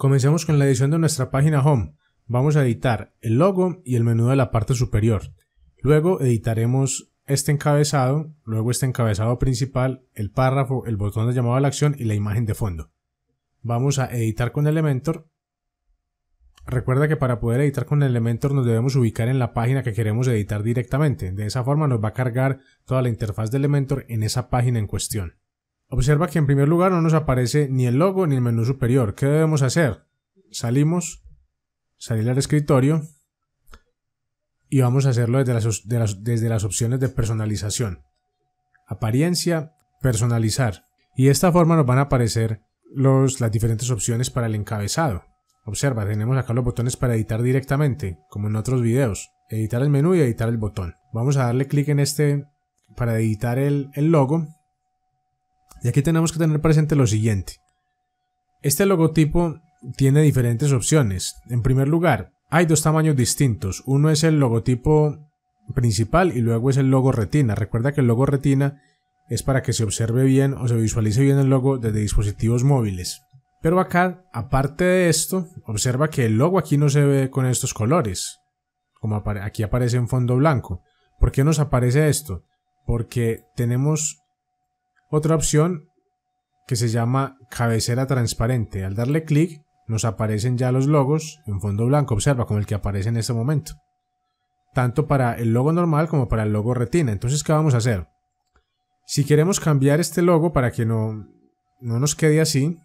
Comencemos con la edición de nuestra página home. Vamos a editar el logo y el menú de la parte superior. Luego editaremos este encabezado, luego este encabezado principal, el párrafo, el botón de llamado a la acción y la imagen de fondo. Vamos a editar con Elementor. Recuerda que para poder editar con Elementor nos debemos ubicar en la página que queremos editar directamente. De esa forma nos va a cargar toda la interfaz de Elementor en esa página en cuestión. Observa que en primer lugar no nos aparece ni el logo ni el menú superior. ¿Qué debemos hacer? Salimos, salir al escritorio y vamos a hacerlo desde las, opciones de personalización. Apariencia, personalizar. Y de esta forma nos van a aparecer las diferentes opciones para el encabezado. Observa, tenemos acá los botones para editar directamente, como en otros videos. Editar el menú y editar el botón. Vamos a darle clic en este para editar el logo y aquí tenemos que tener presente lo siguiente. Este logotipo tiene diferentes opciones. En primer lugar, hay dos tamaños distintos. Uno es el logotipo principal y luego es el logo retina. Recuerda que el logo retina es para que se observe bien o se visualice bien el logo desde dispositivos móviles. Pero acá, aparte de esto, observa que el logo aquí no se ve con estos colores, como aquí aparece en fondo blanco. ¿Por qué nos aparece esto? Porque tenemos otra opción que se llama cabecera transparente. Al darle clic nos aparecen ya los logos en fondo blanco, observa, como el que aparece en este momento. Tanto para el logo normal como para el logo retina. Entonces, ¿qué vamos a hacer? Si queremos cambiar este logo para que no, no nos quede así,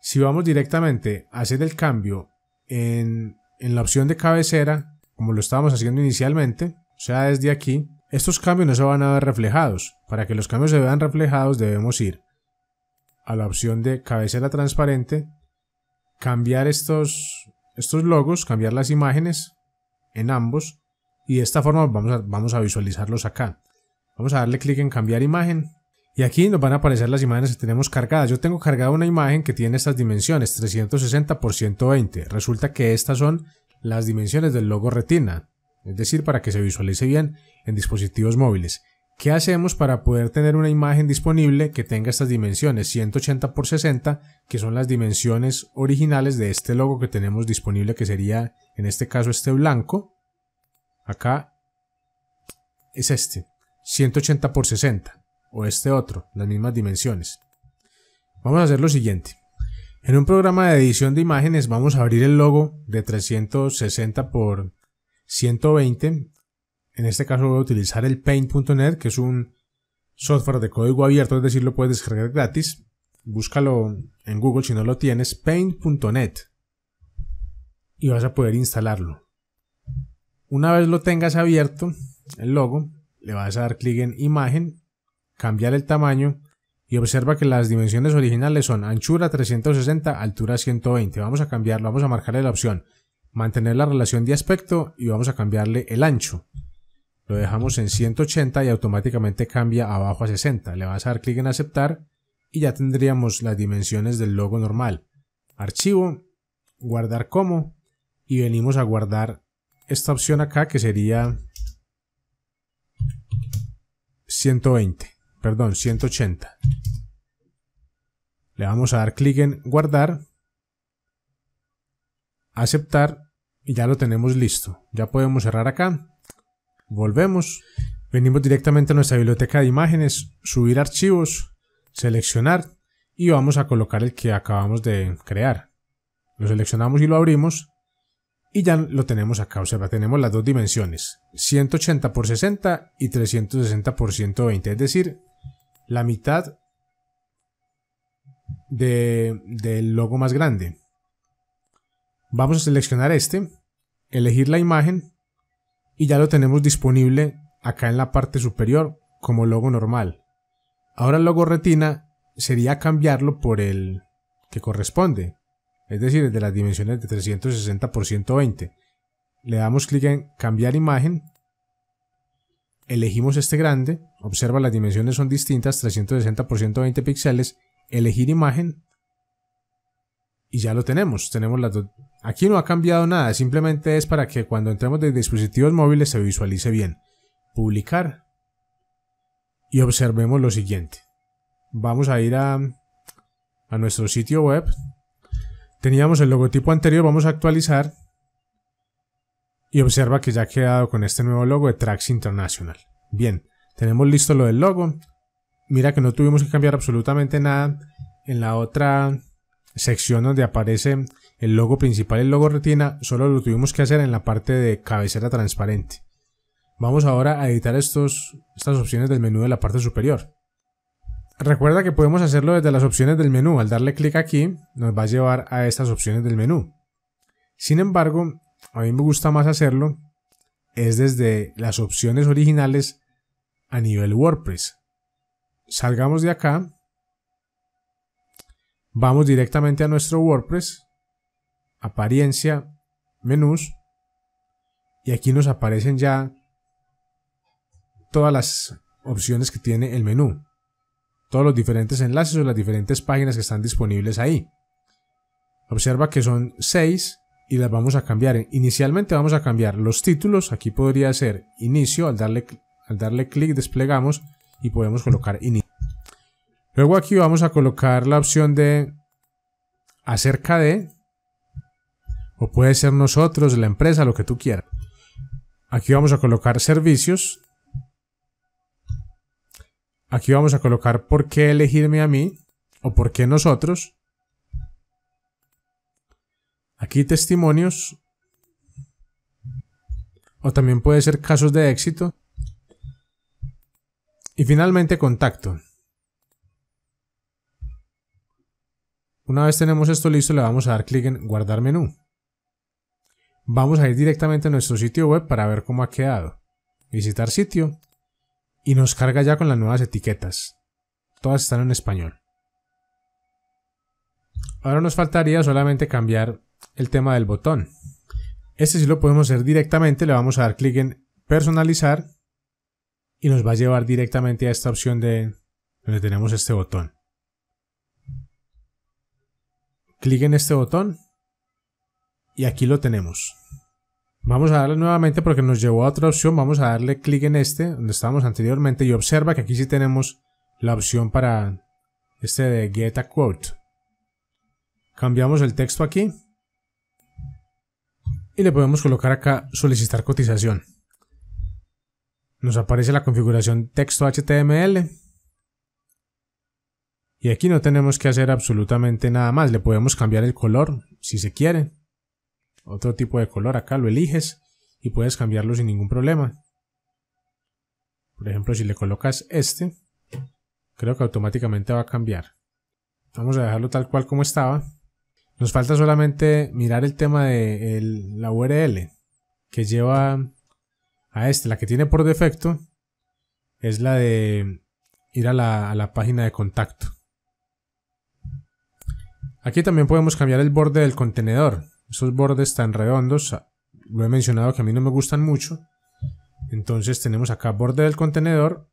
si vamos directamente a hacer el cambio en, en la opción de cabecera, como lo estábamos haciendo inicialmente, o sea, desde aquí, estos cambios no se van a ver reflejados. Para que los cambios se vean reflejados debemos ir a la opción de cabecera transparente, cambiar estos, estos logos, cambiar las imágenes en ambos y de esta forma vamos a, vamos a visualizarlos acá. Vamos a darle clic en cambiar imagen y aquí nos van a aparecer las imágenes que tenemos cargadas. Yo tengo cargada una imagen que tiene estas dimensiones, 360 x 120. Resulta que estas son las dimensiones del logo retina es decir, para que se visualice bien en dispositivos móviles. ¿Qué hacemos para poder tener una imagen disponible que tenga estas dimensiones 180 x 60, que son las dimensiones originales de este logo que tenemos disponible, que sería en este caso este blanco? Acá es este, 180 x 60, o este otro, las mismas dimensiones. Vamos a hacer lo siguiente. En un programa de edición de imágenes vamos a abrir el logo de 360 por 120. En este caso voy a utilizar el paint.net, que es un software de código abierto, es decir, lo puedes descargar gratis. Búscalo en Google si no lo tienes, paint.net. Y vas a poder instalarlo. Una vez lo tengas abierto, el logo, le vas a dar clic en imagen, cambiar el tamaño y observa que las dimensiones originales son anchura 360, altura 120. Vamos a cambiarlo, vamos a marcar la opción mantener la relación de aspecto y vamos a cambiarle el ancho. Lo dejamos en 180 y automáticamente cambia abajo a 60. Le vas a dar clic en aceptar y ya tendríamos las dimensiones del logo normal. Archivo, guardar como y venimos a guardar esta opción acá que sería 120, perdón, 180. Le vamos a dar clic en guardar aceptar y ya lo tenemos listo. Ya podemos cerrar acá. Volvemos. Venimos directamente a nuestra biblioteca de imágenes, subir archivos, seleccionar y vamos a colocar el que acabamos de crear. Lo seleccionamos y lo abrimos y ya lo tenemos acá. O sea, tenemos las dos dimensiones, 180 por 60 y 360 por 120, es decir, la mitad del logo más grande. Vamos a seleccionar este, elegir la imagen y ya lo tenemos disponible acá en la parte superior como logo normal. Ahora el logo retina sería cambiarlo por el que corresponde, es decir, el de las dimensiones de 360 por 120. Le damos clic en cambiar imagen, elegimos este grande, observa las dimensiones son distintas, 360 por 120 píxeles, elegir imagen y ya lo tenemos. Tenemos las Aquí no ha cambiado nada, simplemente es para que cuando entremos de dispositivos móviles se visualice bien. Publicar. Y observemos lo siguiente. Vamos a ir a, a nuestro sitio web. Teníamos el logotipo anterior, vamos a actualizar. Y observa que ya ha quedado con este nuevo logo de Trax International. Bien, tenemos listo lo del logo. Mira que no tuvimos que cambiar absolutamente nada en la otra sección donde aparece el logo principal y el logo retina, solo lo tuvimos que hacer en la parte de cabecera transparente. Vamos ahora a editar estos, estas opciones del menú de la parte superior. Recuerda que podemos hacerlo desde las opciones del menú. Al darle clic aquí, nos va a llevar a estas opciones del menú. Sin embargo, a mí me gusta más hacerlo es desde las opciones originales a nivel WordPress. Salgamos de acá Vamos directamente a nuestro WordPress, apariencia, menús, y aquí nos aparecen ya todas las opciones que tiene el menú, todos los diferentes enlaces o las diferentes páginas que están disponibles ahí. Observa que son seis y las vamos a cambiar. Inicialmente vamos a cambiar los títulos, aquí podría ser inicio, al darle, al darle clic desplegamos y podemos colocar inicio. Luego aquí vamos a colocar la opción de acerca de, o puede ser nosotros, la empresa, lo que tú quieras. Aquí vamos a colocar servicios. Aquí vamos a colocar por qué elegirme a mí o por qué nosotros. Aquí testimonios. O también puede ser casos de éxito. Y finalmente contacto. Una vez tenemos esto listo, le vamos a dar clic en guardar menú. Vamos a ir directamente a nuestro sitio web para ver cómo ha quedado. Visitar sitio. Y nos carga ya con las nuevas etiquetas. Todas están en español. Ahora nos faltaría solamente cambiar el tema del botón. Este sí lo podemos hacer directamente, le vamos a dar clic en personalizar y nos va a llevar directamente a esta opción de donde tenemos este botón clic en este botón y aquí lo tenemos. Vamos a darle nuevamente porque nos llevó a otra opción, vamos a darle clic en este, donde estábamos anteriormente, y observa que aquí sí tenemos la opción para este de Get a Quote. Cambiamos el texto aquí y le podemos colocar acá solicitar cotización. Nos aparece la configuración texto HTML y aquí no tenemos que hacer absolutamente nada más. Le podemos cambiar el color si se quiere. Otro tipo de color acá lo eliges y puedes cambiarlo sin ningún problema. Por ejemplo, si le colocas este, creo que automáticamente va a cambiar. Vamos a dejarlo tal cual como estaba. Nos falta solamente mirar el tema de la URL que lleva a este. La que tiene por defecto es la de ir a la página de contacto. Aquí también podemos cambiar el borde del contenedor. Estos bordes tan redondos, ah, lo he mencionado que a mí no me gustan mucho. Entonces tenemos acá borde del contenedor.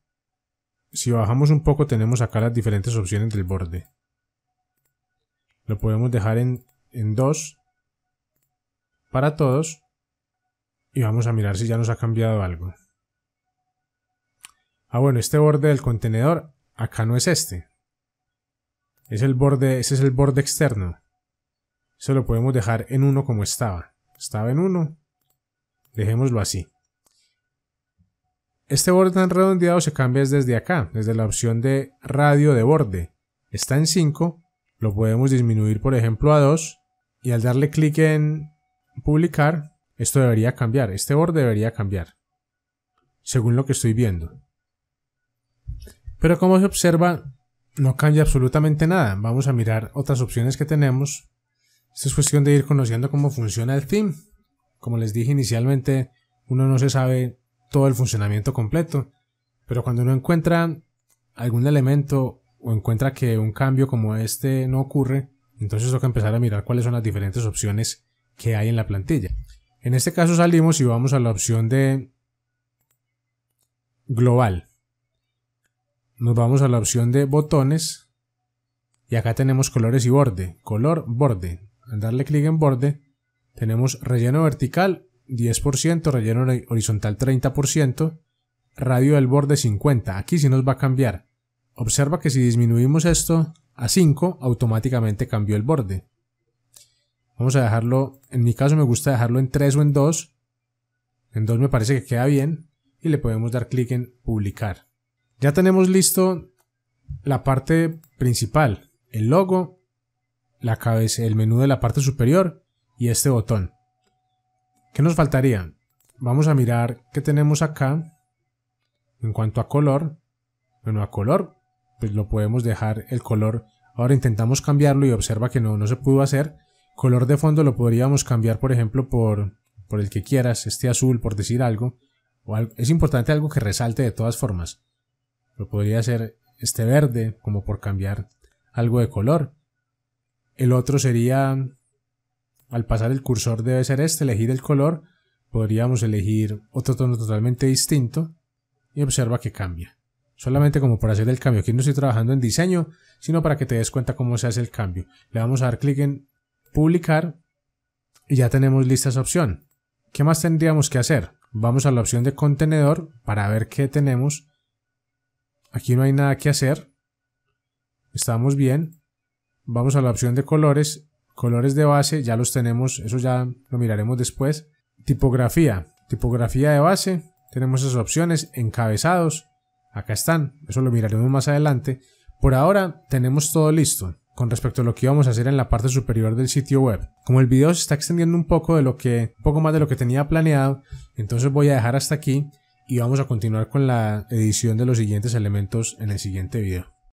Si bajamos un poco tenemos acá las diferentes opciones del borde. Lo podemos dejar en, en para todos. Y vamos a mirar si ya nos ha cambiado algo. Ah, bueno, este borde del contenedor acá no es este. Es el borde, ese es el borde externo. Eso lo podemos dejar en 1 como estaba. Estaba en 1. Dejémoslo así. Este borde tan redondeado se cambia desde acá, desde la opción de radio de borde. Está en 5. Lo podemos disminuir, por ejemplo, a 2. Y al darle clic en publicar, esto debería cambiar. Este borde debería cambiar. Según lo que estoy viendo. Pero como se observa, no cambia absolutamente nada. Vamos a mirar otras opciones que tenemos. Esto es cuestión de ir conociendo cómo funciona el theme. Como les dije inicialmente, uno no se sabe todo el funcionamiento completo, pero cuando uno encuentra algún elemento o encuentra que un cambio como este no ocurre, entonces toca empezar a mirar cuáles son las diferentes opciones que hay en la plantilla. En este caso salimos y vamos a la opción de global nos vamos a la opción de botones y acá tenemos colores y borde, color, borde. Al darle clic en borde tenemos relleno vertical 10%, relleno horizontal 30%, radio del borde 50. Aquí sí nos va a cambiar. Observa que si disminuimos esto a 5, automáticamente cambió el borde. Vamos a dejarlo, en mi caso me gusta dejarlo en 3 o en 2. En 2 me parece que queda bien y le podemos dar clic en publicar. Ya tenemos listo la parte principal, el logo, la cabeza, el menú de la parte superior y este botón. ¿Qué nos faltaría? Vamos a mirar qué tenemos acá en cuanto a color. Bueno, a color, pues lo podemos dejar el color. Ahora intentamos cambiarlo y observa que no, no se pudo hacer. Color de fondo lo podríamos cambiar, por ejemplo, por, por el que quieras, este azul, por decir algo. O algo. Es importante algo que resalte de todas formas lo podría hacer este verde, como por cambiar algo de color. El otro sería, al pasar el cursor debe ser este, elegir el color, podríamos elegir otro tono totalmente distinto y observa que cambia. Solamente como por hacer el cambio. Aquí no estoy trabajando en diseño, sino para que te des cuenta cómo se hace el cambio. Le vamos a dar clic en publicar y ya tenemos lista esa opción. ¿Qué más tendríamos que hacer? Vamos a la opción de contenedor para ver qué tenemos Aquí no hay nada que hacer. Estamos bien. Vamos a la opción de colores. Colores de base, ya los tenemos. Eso ya lo miraremos después. Tipografía. Tipografía de base. Tenemos esas opciones. Encabezados. Acá están. Eso lo miraremos más adelante. Por ahora tenemos todo listo con respecto a lo que íbamos a hacer en la parte superior del sitio web. Como el video se está extendiendo un poco de lo que, poco más de lo que tenía planeado, entonces voy a dejar hasta aquí y vamos a continuar con la edición de los siguientes elementos en el siguiente video.